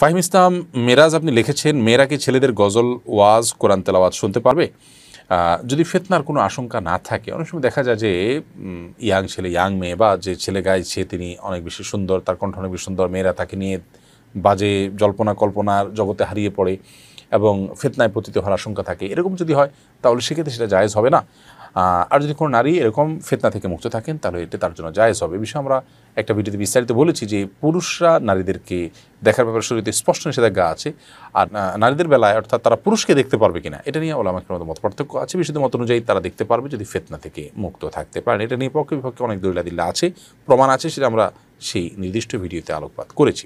ফাহিম ইসলাম মেরাজ আপনি লিখেছেন মেয়েরা কি ছেলেদের গজল ওয়াজ কোরআন তেলাওয়াজ শুনতে পারবে যদি ফেতনার কোনো আশঙ্কা না থাকে অনেক সময় দেখা যায় যে ইয়াং ছেলে ইয়াং মেয়ে বা যে ছেলে গাইছে তিনি অনেক বেশি সুন্দর তার কণ্ঠ অনেক বেশি সুন্দর মেয়েরা তাকে নিয়ে বাজে জল্পনা কল্পনার জগতে হারিয়ে পড়ে এবং ফেতনায় পতিত হওয়ার আশঙ্কা থাকে এরকম যদি হয় তাহলে সেক্ষেত্রে সেটা জায়েজ হবে না আর যদি কোনো নারী এরকম ফেতনা থেকে মুক্ত থাকেন তাহলে এটা তার জন্য যায়জ হবে এ বিষয়ে আমরা একটা ভিডিওতে বিস্তারিত বলেছি যে পুরুষরা নারীদেরকে দেখার ব্যাপারে শরীরে স্পষ্ট নিষেধাজ্ঞা আছে আর নারীদের বেলায় অর্থাৎ তারা পুরুষকে দেখতে পারবে কিনা এটা নিয়ে ওলা মতো মত পার্থক্য আছে বিশুদ্ধ মত অনুযায়ী তারা দেখতে পারবে যদি ফেতনা থেকে মুক্ত থাকতে পারেন এটা নিয়ে পক্ষে বিপক্ষে অনেক দিল্লা আছে প্রমাণ আছে সেটা আমরা সেই নির্দিষ্ট ভিডিওতে আলোকপাত করেছি